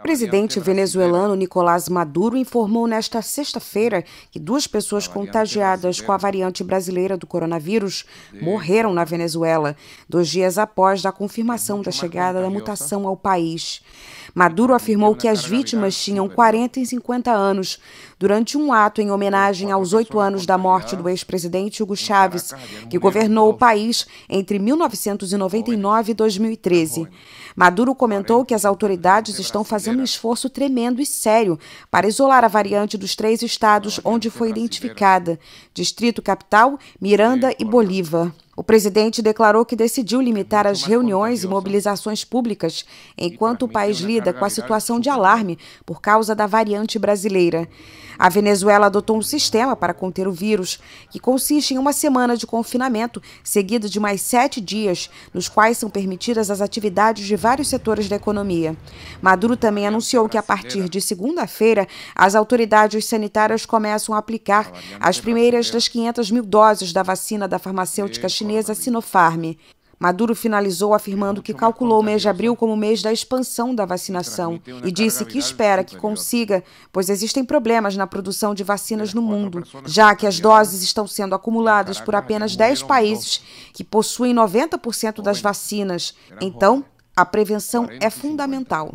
O presidente tá venezuelano Nicolás Maduro informou nesta sexta-feira que duas pessoas tá contagiadas com a variante brasileira do coronavírus morreram na Venezuela, dois dias após a confirmação da chegada da tá? mutação ao país. Maduro afirmou que as vítimas tinham 40 e 50 anos, durante um ato em homenagem aos oito anos da morte do ex-presidente Hugo Chávez, que governou o país entre 1999 e 2013. Maduro comentou que as autoridades estão fazendo um esforço tremendo e sério para isolar a variante dos três estados onde foi identificada: Distrito Capital, Miranda e Bolívar. O presidente declarou que decidiu limitar as reuniões e mobilizações públicas enquanto o país lida com a situação de alarme por causa da variante brasileira. A Venezuela adotou um sistema para conter o vírus, que consiste em uma semana de confinamento, seguida de mais sete dias, nos quais são permitidas as atividades de vários setores da economia. Maduro também anunciou que, a partir de segunda-feira, as autoridades sanitárias começam a aplicar as primeiras das 500 mil doses da vacina da farmacêutica chinesa chinesa Sinopharm. Maduro finalizou afirmando que calculou o mês de abril como o mês da expansão da vacinação e disse que espera que consiga, pois existem problemas na produção de vacinas no mundo, já que as doses estão sendo acumuladas por apenas 10 países que possuem 90% das vacinas. Então, a prevenção é fundamental.